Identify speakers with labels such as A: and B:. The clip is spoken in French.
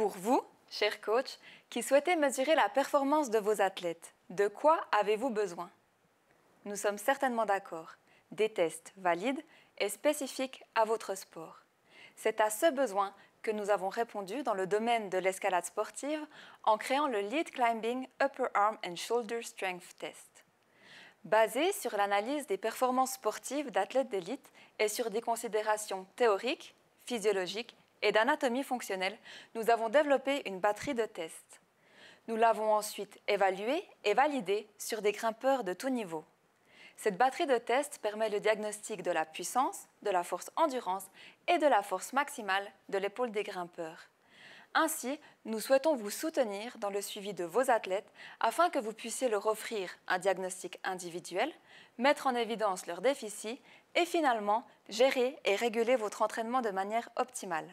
A: pour vous, cher coach, qui souhaitez mesurer la performance de vos athlètes. De quoi avez-vous besoin Nous sommes certainement d'accord. Des tests valides et spécifiques à votre sport. C'est à ce besoin que nous avons répondu dans le domaine de l'escalade sportive en créant le Lead Climbing Upper Arm and Shoulder Strength Test. Basé sur l'analyse des performances sportives d'athlètes d'élite et sur des considérations théoriques, physiologiques et d'anatomie fonctionnelle, nous avons développé une batterie de tests. Nous l'avons ensuite évaluée et validée sur des grimpeurs de tous niveaux. Cette batterie de tests permet le diagnostic de la puissance, de la force endurance et de la force maximale de l'épaule des grimpeurs. Ainsi, nous souhaitons vous soutenir dans le suivi de vos athlètes afin que vous puissiez leur offrir un diagnostic individuel, mettre en évidence leurs déficits et finalement gérer et réguler votre entraînement de manière optimale.